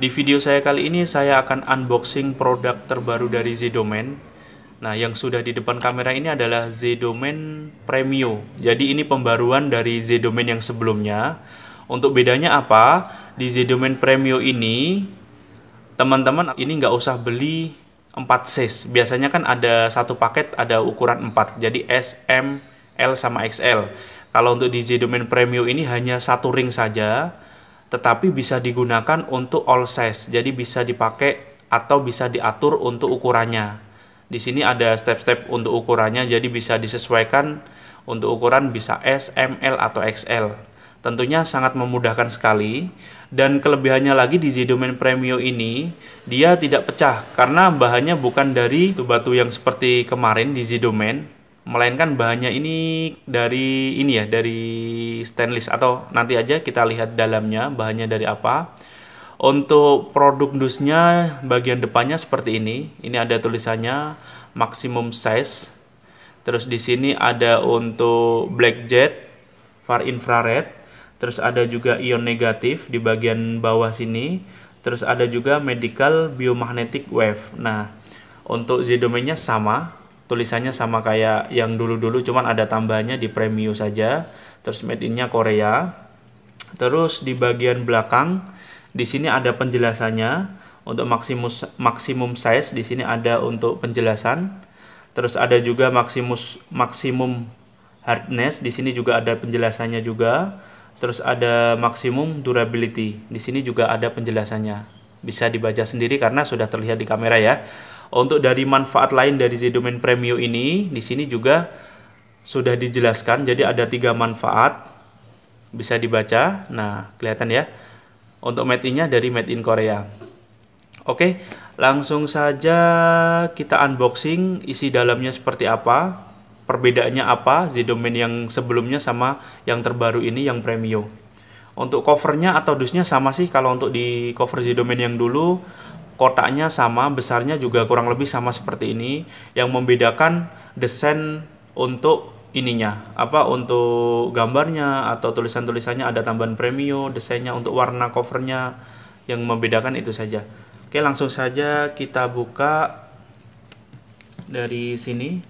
Di video saya kali ini saya akan unboxing produk terbaru dari Zdomain. Nah, yang sudah di depan kamera ini adalah Zdomain Premium. Jadi ini pembaruan dari Zdomain yang sebelumnya. Untuk bedanya apa? Di Zdomain Premium ini teman-teman ini nggak usah beli 4 size. Biasanya kan ada satu paket ada ukuran 4. Jadi S, M, L sama XL. Kalau untuk di Zdomain Premium ini hanya satu ring saja tetapi bisa digunakan untuk all size. Jadi bisa dipakai atau bisa diatur untuk ukurannya. Di sini ada step-step untuk ukurannya jadi bisa disesuaikan untuk ukuran bisa S, M, L atau XL. Tentunya sangat memudahkan sekali dan kelebihannya lagi di Zidomain premium ini dia tidak pecah karena bahannya bukan dari batu yang seperti kemarin di Zidomain melainkan bahannya ini dari ini ya dari stainless atau nanti aja kita lihat dalamnya bahannya dari apa untuk produk dusnya bagian depannya seperti ini ini ada tulisannya maximum size terus di sini ada untuk black jet far infrared terus ada juga ion negatif di bagian bawah sini terus ada juga medical biomagnetic wave nah untuk z domainnya sama tulisannya sama kayak yang dulu-dulu cuman ada tambahannya di Premium saja terus made innya Korea terus di bagian belakang di sini ada penjelasannya untuk maksimum maksimum size di sini ada untuk penjelasan terus ada juga maksimum maksimum hardness di sini juga ada penjelasannya juga terus ada maksimum durability di sini juga ada penjelasannya bisa dibaca sendiri karena sudah terlihat di kamera ya untuk dari manfaat lain dari Zdomain Premium ini, di sini juga sudah dijelaskan. Jadi ada tiga manfaat bisa dibaca. Nah, kelihatan ya. Untuk made in dari made in Korea. Oke, langsung saja kita unboxing isi dalamnya seperti apa. Perbedaannya apa Zdomain yang sebelumnya sama yang terbaru ini yang Premium. Untuk covernya atau dusnya sama sih kalau untuk di cover Zdomain yang dulu kotaknya sama, besarnya juga kurang lebih sama seperti ini. Yang membedakan desain untuk ininya, apa untuk gambarnya atau tulisan-tulisannya ada tambahan premium, desainnya untuk warna covernya yang membedakan itu saja. Oke, langsung saja kita buka dari sini.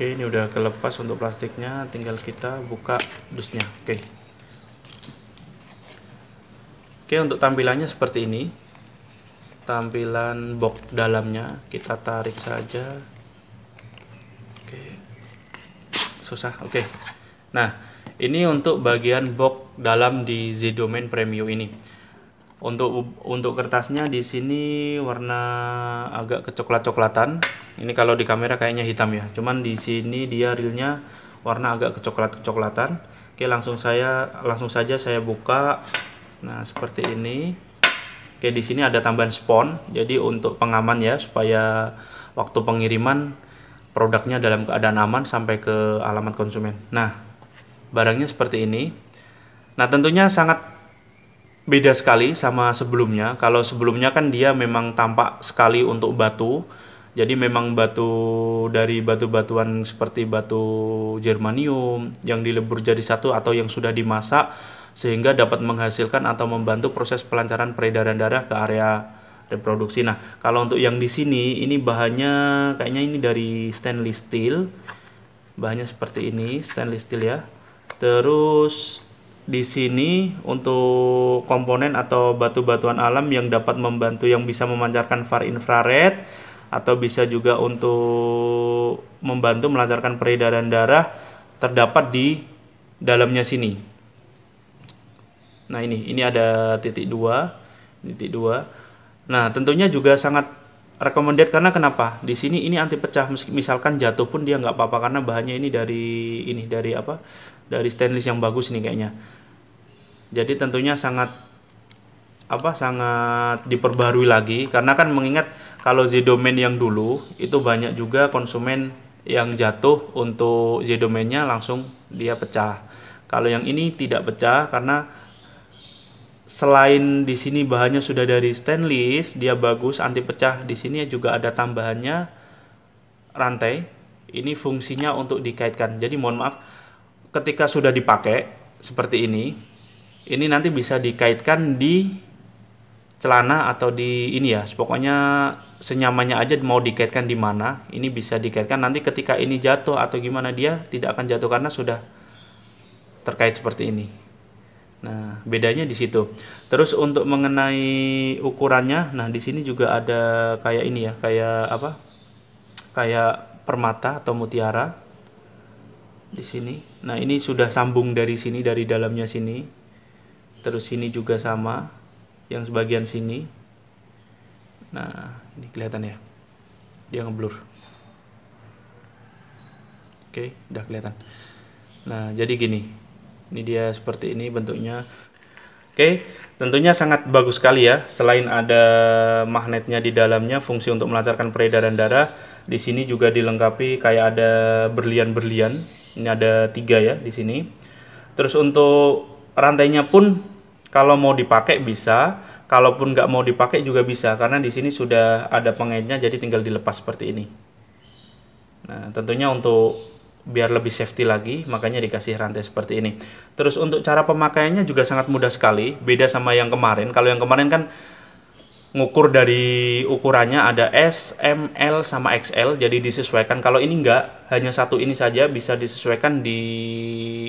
oke ini udah kelepas untuk plastiknya tinggal kita buka dusnya oke oke untuk tampilannya seperti ini tampilan box dalamnya kita tarik saja oke susah oke nah ini untuk bagian box dalam di Z Domain Premium ini untuk untuk kertasnya di sini warna agak kecoklat-coklatan. Ini kalau di kamera kayaknya hitam ya. Cuman di sini dia realnya warna agak kecoklat-coklatan. Oke, langsung saya langsung saja saya buka. Nah, seperti ini. Oke, di sini ada tambahan spons. Jadi untuk pengaman ya supaya waktu pengiriman produknya dalam keadaan aman sampai ke alamat konsumen. Nah, barangnya seperti ini. Nah, tentunya sangat beda sekali sama sebelumnya. Kalau sebelumnya kan dia memang tampak sekali untuk batu. Jadi memang batu dari batu-batuan seperti batu germanium yang dilebur jadi satu atau yang sudah dimasak sehingga dapat menghasilkan atau membantu proses pelancaran peredaran darah ke area reproduksi. Nah, kalau untuk yang di sini ini bahannya kayaknya ini dari stainless steel. Bahannya seperti ini, stainless steel ya. Terus di sini untuk komponen atau batu-batuan alam yang dapat membantu yang bisa memancarkan far infrared atau bisa juga untuk membantu melancarkan peredaran darah terdapat di dalamnya sini. Nah, ini ini ada titik dua titik dua Nah, tentunya juga sangat recommended karena kenapa? Di sini ini anti pecah misalkan jatuh pun dia nggak apa-apa karena bahannya ini dari ini dari apa? Dari stainless yang bagus ini kayaknya. Jadi tentunya sangat apa sangat diperbarui lagi karena kan mengingat kalau Z domain yang dulu itu banyak juga konsumen yang jatuh untuk Z domainnya langsung dia pecah. Kalau yang ini tidak pecah karena selain di sini bahannya sudah dari stainless, dia bagus anti pecah. Di sini juga ada tambahannya rantai. Ini fungsinya untuk dikaitkan. Jadi mohon maaf ketika sudah dipakai seperti ini ini nanti bisa dikaitkan di celana atau di ini ya pokoknya senyamanya aja mau dikaitkan di mana ini bisa dikaitkan nanti ketika ini jatuh atau gimana dia tidak akan jatuh karena sudah terkait seperti ini nah bedanya di situ terus untuk mengenai ukurannya nah di sini juga ada kayak ini ya kayak apa kayak permata atau mutiara di sini nah ini sudah sambung dari sini dari dalamnya sini terus sini juga sama yang sebagian sini nah ini kelihatan ya dia ngeblur oke udah kelihatan nah jadi gini ini dia seperti ini bentuknya Oke, tentunya sangat bagus sekali ya. Selain ada magnetnya di dalamnya, fungsi untuk melancarkan peredaran darah. Di sini juga dilengkapi kayak ada berlian-berlian. Ini ada tiga ya di sini. Terus untuk rantainya pun kalau mau dipakai bisa, kalaupun nggak mau dipakai juga bisa karena di sini sudah ada pengaitnya jadi tinggal dilepas seperti ini. Nah, tentunya untuk biar lebih safety lagi, makanya dikasih rantai seperti ini. Terus untuk cara pemakaiannya juga sangat mudah sekali, beda sama yang kemarin. Kalau yang kemarin kan ngukur dari ukurannya ada S, M, L sama XL jadi disesuaikan kalau ini enggak hanya satu ini saja bisa disesuaikan di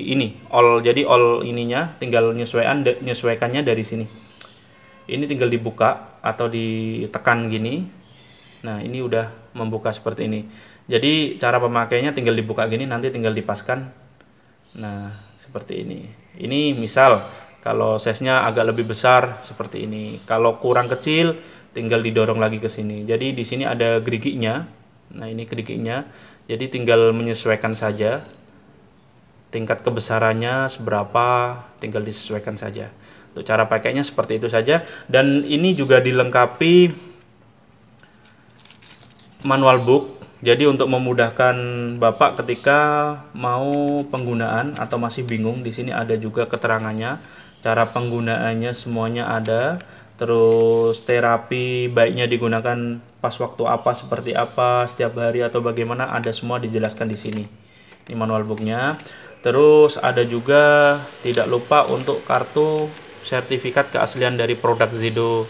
ini all jadi all ininya tinggal nyesuaikan nyesuaikannya dari sini ini tinggal dibuka atau ditekan gini nah ini udah membuka seperti ini jadi cara pemakaiannya tinggal dibuka gini nanti tinggal dipaskan nah seperti ini ini misal kalau size-nya agak lebih besar seperti ini. Kalau kurang kecil tinggal didorong lagi ke sini. Jadi di sini ada geriginya. Nah, ini geriginya. Jadi tinggal menyesuaikan saja. Tingkat kebesarannya seberapa tinggal disesuaikan saja. Untuk cara pakainya seperti itu saja dan ini juga dilengkapi manual book jadi untuk memudahkan Bapak ketika mau penggunaan atau masih bingung di sini ada juga keterangannya cara penggunaannya semuanya ada terus terapi baiknya digunakan pas waktu apa seperti apa setiap hari atau bagaimana ada semua dijelaskan di sini ini manual booknya terus ada juga tidak lupa untuk kartu sertifikat keaslian dari produk Zido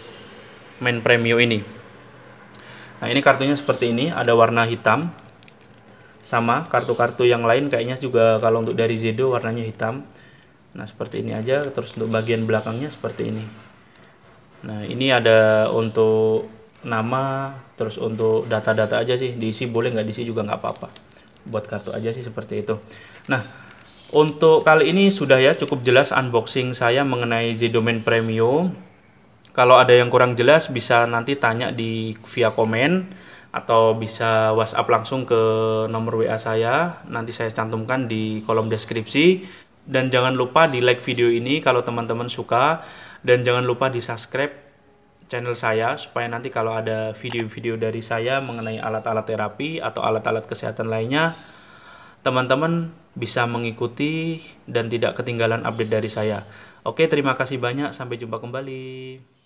Main Premium ini nah ini kartunya seperti ini ada warna hitam sama kartu-kartu yang lain kayaknya juga kalau untuk dari Zido warnanya hitam Nah, seperti ini aja terus untuk bagian belakangnya seperti ini. Nah, ini ada untuk nama terus untuk data-data aja sih diisi boleh nggak diisi juga nggak apa-apa buat kartu aja sih seperti itu nah untuk kali ini sudah ya cukup jelas unboxing saya mengenai Zdomain Premium kalau ada yang kurang jelas bisa nanti tanya di via komen atau bisa WhatsApp langsung ke nomor WA saya nanti saya cantumkan di kolom deskripsi dan jangan lupa di like video ini kalau teman-teman suka dan jangan lupa di subscribe channel saya supaya nanti kalau ada video-video dari saya mengenai alat-alat terapi atau alat-alat kesehatan lainnya teman-teman bisa mengikuti dan tidak ketinggalan update dari saya. Oke, terima kasih banyak. Sampai jumpa kembali.